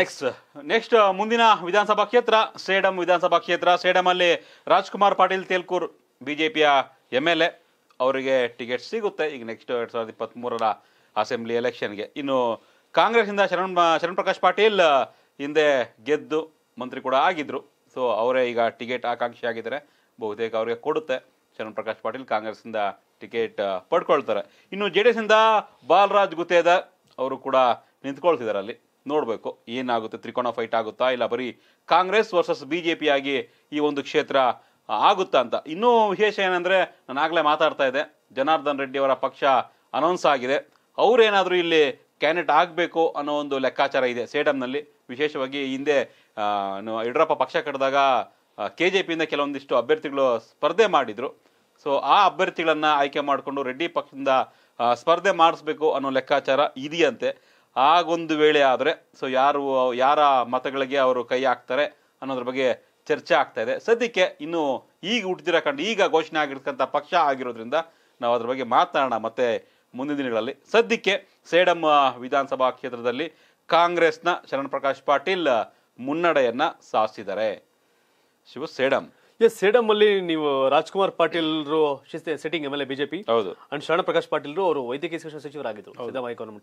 next next uh, ಮುಂದಿನ ವಿಧಾನಸಭಾ ಕ್ಷೇತ್ರ ಸೇಡಂ ವಿಧಾನಸಭಾ ಕ್ಷೇತ್ರ ಸೇಡಂ ಅಲ್ಲಿ ರಾಜ್ಕುಮಾರ್ ಪಾಟೀಲ್ ತೇಲ್ಕೂರ್ ಪಿಯ ಎಮ್ ಎಲ್ ಎ ಅವರಿಗೆ ಟಿಕೆಟ್ ಸಿಗುತ್ತೆ ಈಗ ನೆಕ್ಸ್ಟ್ ಎರಡ್ ಸಾವಿರದ ಇಪ್ಪತ್ತ್ ಮೂರರ ಅಸೆಂಬ್ಲಿ ಎಲೆಕ್ಷನ್ಗೆ ಇನ್ನು ಕಾಂಗ್ರೆಸ್ಸಿಂದ ಶರಣ್ ಶರಣ್ ಪ್ರಕಾಶ್ ಪಾಟೀಲ್ ಹಿಂದೆ ಗೆದ್ದು ಮಂತ್ರಿ ಕೂಡ ಆಗಿದ್ರು ಸೊ ಅವರೇ ಈಗ ಟಿಕೆಟ್ ಆಕಾಂಕ್ಷಿ ಆಗಿದ್ದಾರೆ ಬಹುತೇಕ ಅವರಿಗೆ ಕೊಡುತ್ತೆ ಶರಣ್ ಪ್ರಕಾಶ್ ಪಾಟೀಲ್ ಕಾಂಗ್ರೆಸ್ಸಿಂದ ಟಿಕೆಟ್ ಪಡ್ಕೊಳ್ತಾರೆ ಇನ್ನು ಜೆ ಡಿ ಇಂದ ಬಾಲರಾಜ್ ಗುತ್ತೇದ ಅವರು ಕೂಡ ನಿಂತ್ಕೊಳ್ತಿದ್ದಾರೆ ಅಲ್ಲಿ ನೋಡಬೇಕು ಏನಾಗುತ್ತೆ ತ್ರಿಕೋಣ ಫೈಟ್ ಆಗುತ್ತಾ ಇಲ್ಲ ಬರೀ Congress versus B J P ಆಗಿ ಈ ಒಂದು ಕ್ಷೇತ್ರ ಆಗುತ್ತಾ ಅಂತ ಇನ್ನೂ ವಿಶೇಷ ಏನಂದರೆ ನಾನು ಆಗಲೇ ಮಾತಾಡ್ತಾ ಇದ್ದೆ ಜನಾರ್ದನ್ ರೆಡ್ಡಿ ಅವರ ಪಕ್ಷ ಅನೌನ್ಸ್ ಆಗಿದೆ ಅವರೇನಾದರೂ ಇಲ್ಲಿ ಕ್ಯಾಂಡಿಡೇಟ್ ಆಗಬೇಕು ಅನ್ನೋ ಒಂದು ಲೆಕ್ಕಾಚಾರ ಇದೆ ಸೇಡಮ್ನಲ್ಲಿ ವಿಶೇಷವಾಗಿ ಹಿಂದೆ ಯಡಿಯೂರಪ್ಪ ಪಕ್ಷ ಕಟ್ಟಿದಾಗ ಕೆ ಜೆ ಪಿಯಿಂದ ಕೆಲವೊಂದಿಷ್ಟು ಅಭ್ಯರ್ಥಿಗಳು ಸ್ಪರ್ಧೆ ಮಾಡಿದರು ಸೊ ಆ ಅಭ್ಯರ್ಥಿಗಳನ್ನು ಆಯ್ಕೆ ಮಾಡಿಕೊಂಡು ರೆಡ್ಡಿ ಪಕ್ಷದಿಂದ ಸ್ಪರ್ಧೆ ಮಾಡಿಸ್ಬೇಕು ಅನ್ನೋ ಲೆಕ್ಕಾಚಾರ ಇದೆಯಂತೆ ಆಗೊಂದು ವೇಳೆ ಆದರೆ ಸೊ ಯಾರು ಯಾರ ಮತಗಳಿಗೆ ಅವರು ಕೈ ಹಾಕ್ತಾರೆ ಅನ್ನೋದ್ರ ಬಗ್ಗೆ ಚರ್ಚೆ ಆಗ್ತಾ ಇದೆ ಸದ್ಯಕ್ಕೆ ಇನ್ನು ಈಗ ಹುಟ್ಟಿದಿರೋ ಕಂಡು ಈಗ ಘೋಷಣೆ ಆಗಿರ್ತಕ್ಕಂಥ ಪಕ್ಷ ಆಗಿರೋದ್ರಿಂದ ನಾವು ಅದ್ರ ಬಗ್ಗೆ ಮಾತನಾಡೋಣ ಮತ್ತೆ ಮುಂದಿನ ದಿನಗಳಲ್ಲಿ ಸದ್ಯಕ್ಕೆ ಸೇಡಂ ವಿಧಾನಸಭಾ ಕ್ಷೇತ್ರದಲ್ಲಿ ಕಾಂಗ್ರೆಸ್ನ ಶರಣ್ ಪ್ರಕಾಶ್ ಪಾಟೀಲ್ ಮುನ್ನಡೆಯನ್ನ ಸಾಧಿಸಿದ್ದಾರೆ ಶಿವ ಸೇಡಂ ಎಸ್ ಸೇಡಂ ಅಲ್ಲಿ ನೀವು Rajkumar Patil setting M L A BJP ಹೌದು ಅಂಡ್ ಶರಣ ಪ್ರಕಾಶ್ ಪಾಟೀಲ್ ಅವರು ವೈದ್ಯಕೀಯ ಶಿಕ್ಷಣ ಸಚಿವರಾಗಿದ್ದರು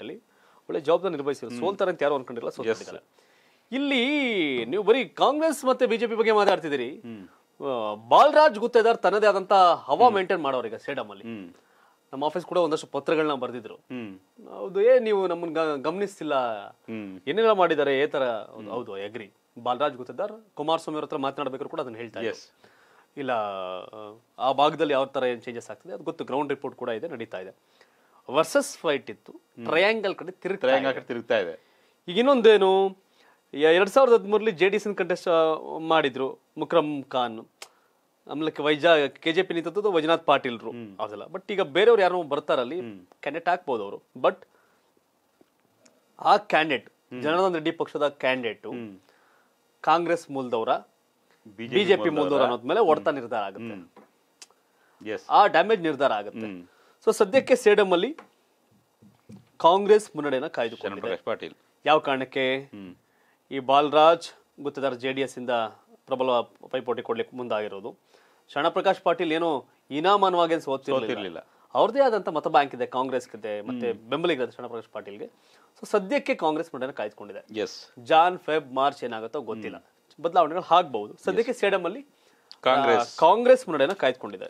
ಅಲ್ಲಿ ಒಳ್ಳೆ ಜವಾಬ್ದಾರಿ ನಿರ್ವಹಿಸಿದ್ರು ಸೋಲ್ತಾರೆ ಅಂತ ಯಾರು ಅನ್ಕೊಂಡಿಲ್ಲ ಸೋಲ್ತಾರೆ ಇಲ್ಲಿ ನೀವು ಬರೀ ಕಾಂಗ್ರೆಸ್ ಮತ್ತೆ ಬಿಜೆಪಿ ಬಗ್ಗೆ ಮಾತಾಡ್ತಿದ್ದೀರಿ ಬಾಲ್ರಾಜ್ ಗುತ್ತೇದಾರ್ ತನ್ನದೇ ಆದಂತ ಹವಾ ಮೇಂಟೈನ್ ಈಗ ಸ್ಟೇಡಮ್ ಅಲ್ಲಿ ನಮ್ಮ ಆಫೀಸ್ ಕೂಡ ಒಂದಷ್ಟು ಪತ್ರಗಳನ್ನ ಬರೆದಿದ್ರು ಹೌದು ಏ ನೀವು ನಮ್ಮನ್ನ ಗಮನಿಸ್ತಿಲ್ಲ ಏನೆಲ್ಲ ಮಾಡಿದ್ದಾರೆ ಏ ತರ ಹೌದು ಅಗ್ರಿ ಬಾಲರಾಜ್ ಗುತ್ತೇದಾರ್ ಕುಮಾರಸ್ವಾಮಿ ಅವ್ರ ಹತ್ರ ಮಾತನಾಡ್ಬೇಕಾದ್ರು ಕೂಡ ಅದನ್ನ ಹೇಳ್ತಾರೆ ಇಲ್ಲ ಆ ಭಾಗದಲ್ಲಿ ಯಾವ ತರ ಏನು ಚೇಂಜಸ್ ಆಗ್ತಿದೆ ಅದು ಗೊತ್ತು ಗ್ರೌಂಡ್ ರಿಪೋರ್ಟ್ ಕೂಡ ಇದೆ ನಡೀತಾ ಇದೆ ವರ್ಸಸ್ ಫೈಟ್ ಇತ್ತು ಟ್ರಯಾಂಗಲ್ ಕಡೆ ತಿರುಗ್ತಾ ಕಡೆ ತಿರುಗ್ತಾ ಇದೆ ಈಗ ಇನ್ನೊಂದೇನು ಎರಡ್ ಸಾವಿರದ ಹದಿಮೂರಲ್ಲಿ ಜೆ ಡಿ ಎಸ್ ಕಂಟೆಸ್ಟ್ ಮಾಡಿದ್ರು ಮುಕ್ರಮ್ ಖಾನ್ ಆಮೇಲೆ ವೈಜಾ ಕೆ ಜೆ ಪಿ ನಿಂತದ್ದು ವೈಜನಾಥ್ ಪಾಟೀಲ್ರು ಅದೆಲ್ಲ ಬಟ್ ಈಗ ಬೇರೆಯವ್ರು ಯಾರೋ ಬರ್ತಾರಲ್ಲಿ ಕ್ಯಾಂಡಿಡೇಟ್ ಹಾಕ್ಬೋದು ಅವರು ಬಟ್ ಆ ಕ್ಯಾಂಡಿಡೇಟ್ ಜನಾರ್ದನ್ ರೆಡ್ಡಿ ಪಕ್ಷದ ಕ್ಯಾಂಡಿಡೇಟ್ ಕಾಂಗ್ರೆಸ್ ಮೂಲದವರ ಬಿಜೆಪಿ ಮೂಲದವರ ಅನ್ನೋದ್ಮೇಲೆ ಒಡ್ತಾ ನಿರ್ಧಾರ ಆಗುತ್ತೆ ಆ ಡ್ಯಾಮೇಜ್ ನಿರ್ಧಾರ ಆಗುತ್ತೆ ಸೊ ಸದ್ಯಕ್ಕೆ ಸೇಡಮ್ ಅಲ್ಲಿ ಕಾಂಗ್ರೆಸ್ ಮುನ್ನಡೆಯನ್ನು ಕಾಯ್ದುಕೊಂಡಿದೆ ಪಾಟೀಲ್ ಯಾವ ಕಾರಣಕ್ಕೆ ಈ Balraj Guttedar J D S ಇಂದ ಪ್ರಬಲ ಪೈಪೋಟಿ ಕೊಡ್ಲಿಕ್ಕೆ ಮುಂದಾಗಿರೋದು ಶರಣಪ್ರಕಾಶ್ ಪಾಟೀಲ್ ಏನು ಇನಾಮಾನವಾಗಿ ಸೋತಿರಲಿಲ್ಲ ಅವ್ರದೇ ಆದಂತ ಮತ ಬ್ಯಾಂಕ್ ಇದೆ ಕಾಂಗ್ರೆಸ್ ಇದೆ ಮತ್ತೆ ಬೆಂಬಲಿಗರ ಶರಣಪ್ರಕಾಶ್ ಪಾಟೀಲ್ಗೆ ಸೊ ಸದ್ಯಕ್ಕೆ ಕಾಂಗ್ರೆಸ್ ಮುನ್ನಡೆಯನ್ನು ಕಾಯ್ದುಕೊಂಡಿದೆ ಜಾನ್ ಫೆಬ್ ಮಾರ್ಚ್ ಏನಾಗುತ್ತೋ ಗೊತ್ತಿಲ್ಲ ಬದಲಾವಣೆಗಳು ಆಗ್ಬಹುದು ಸದ್ಯಕ್ಕೆ ಸೇಡಮ್ ಅಲ್ಲಿ ಕಾಂಗ್ರೆಸ್ ಕಾಂಗ್ರೆಸ್ ಕಾಯ್ದುಕೊಂಡಿದೆ